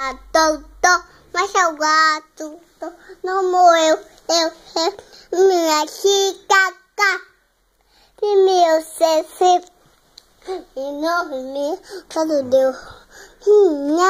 A tô, mas é o gato, não morreu, eu, eu, minha chicaca. Primeiro tá. você, e não me, cadê Deus? Minha